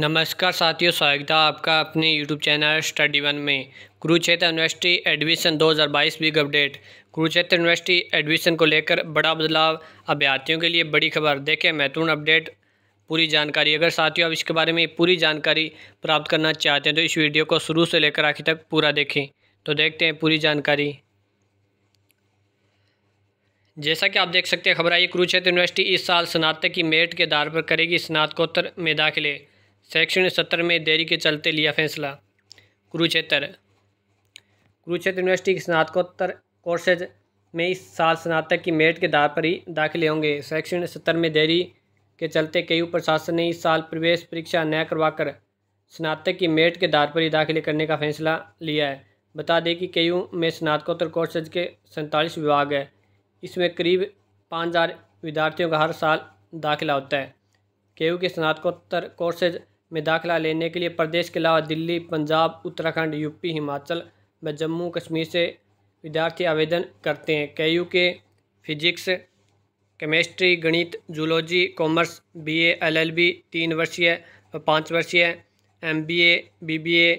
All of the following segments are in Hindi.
नमस्कार साथियों स्वागत है आपका अपने यूट्यूब चैनल स्टडी वन में Kurukshetra university admission 2022 big update Kurukshetra university admission को लेकर बड़ा बदलाव अभ्यर्थियों के लिए बड़ी खबर देखें महत्वपूर्ण अपडेट पूरी जानकारी अगर साथियों आप इसके बारे में पूरी जानकारी प्राप्त करना चाहते हैं तो इस वीडियो को शुरू से लेकर आखिर तक पूरा देखें तो देखते हैं पूरी जानकारी जैसा कि आप देख सकते हैं खबर आई कुरुक्षेत्र यूनिवर्सिटी इस साल स्नातक की मेरिट के आधार पर करेगी स्नातकोत्तर में दाखिले शैक्षणिक सत्र में देरी के चलते लिया फैसला कुरुक्षेत्र कुरुक्षेत्र यूनिवर्सिटी के स्नातकोत्तर कोर्सेज में इस साल स्नातक की मेरिट के आधार पर ही दाखिले होंगे शैक्षणिक सत्र में देरी के चलते कई प्रशासन ने इस साल प्रवेश परीक्षा न करवाकर स्नातक की मेरिट के आधार पर ही दाखिले करने का फैसला लिया है बता दें कि कई में स्नातकोत्तर कोर्सेज के सैंतालीस विभाग है इसमें करीब पाँच हज़ार विद्यार्थियों का हर साल दाखिला होता है केयू के स्नातकोत्तर कोर्सेज में दाखिला लेने के लिए प्रदेश के अलावा दिल्ली पंजाब उत्तराखंड यूपी हिमाचल व जम्मू कश्मीर से विद्यार्थी आवेदन करते हैं के यू के फिजिक्स केमिस्ट्री गणित zoology commerce B A L L B तीन वर्षीय व पाँच वर्षीय M B A B B A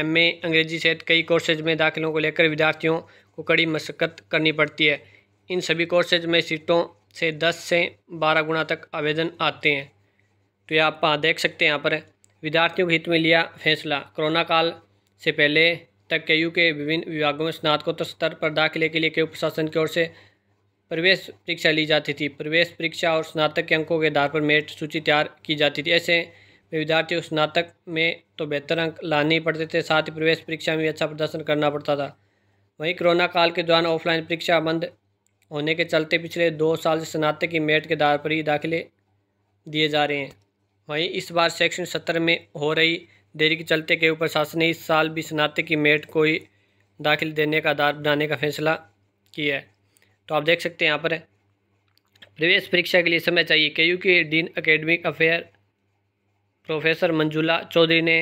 M A अंग्रेजी सहित कई कोर्सेज में दाखिलों को लेकर विद्यार्थियों को कड़ी मशक्क़त करनी पड़ती है इन सभी कोर्सेज में सीटों से दस से बारह गुना तक आवेदन आते हैं तो ये आप देख सकते हैं यहाँ पर विद्यार्थियों के हित में लिया फैसला कोरोना काल से पहले तक के यू के विभिन्न विभागों में स्नातकोत्तर स्तर पर दाखिले के लिए केयू प्रशासन की ओर से प्रवेश परीक्षा ली जाती थी प्रवेश परीक्षा और स्नातक के अंकों के आधार पर मेरिट सूची तैयार की जाती थी ऐसे में विद्यार्थियों स्नातक में तो बेहतर अंक लाने ही पड़ते थे साथ ही प्रवेश परीक्षा में भी अच्छा प्रदर्शन करना पड़ता था वहीं कोरोना काल के दौरान ऑफलाइन परीक्षा बंद होने के चलते पिछले दो साल से स्नातक की मेरिट के आधार पर ही दाखिले दिए जा रहे हैं वहीं इस बार सेक्शन सत्तर में हो रही देरी के चलते के ऊपर शासन ने इस साल भी स्नातक की मेट को ही दाखिल देने का आधार बनाने का फैसला किया है तो आप देख सकते हैं यहाँ पर प्रवेश परीक्षा के लिए समय चाहिए के यू की dean academic affair professor Manjula Chaudhary ने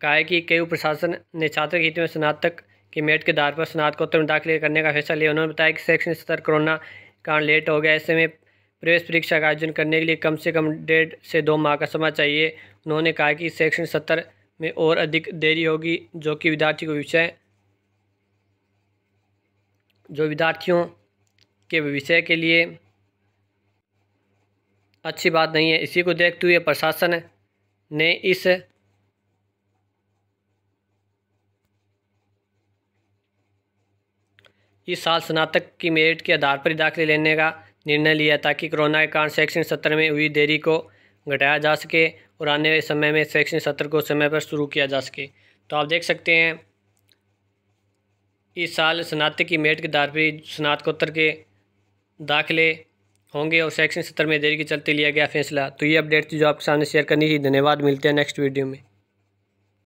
कहा है कि केयू प्रशासन ने छात्र हित में स्नातक की मेट के आधार पर स्नातकोत्तर में दाखिल करने का फैसला लिया उन्होंने बताया कि शैक्षणिक स्तर कोरोना कारण लेट हो गया ऐसे में प्रवेश परीक्षा का आयोजन करने के लिए कम से कम डेढ़ से दो माह का समय चाहिए उन्होंने कहा कि सेक्शन सत्तर में और अधिक देरी होगी जो कि विद्यार्थी को विषय जो विद्यार्थियों के विषय के लिए अच्छी बात नहीं है इसी को देखते हुए प्रशासन ने इस इस साल स्नातक की मेरिट के आधार पर दाखिले लेने का निर्णय लिया ताकि कोरोना के कारण शैक्षणिक सत्र में हुई देरी को घटाया जा सके और आने वाले समय में शैक्षणिक सत्र को समय पर शुरू किया जा सके तो आप देख सकते हैं इस साल स्नातक की मेट के आधार पर स्नातकोत्तर के दाखिले होंगे और शैक्षणिक सत्र में देरी के चलते लिया गया फैसला तो ये अपडेट जो आपके सामने शेयर करनी थी धन्यवाद मिलते हैं नेक्स्ट वीडियो में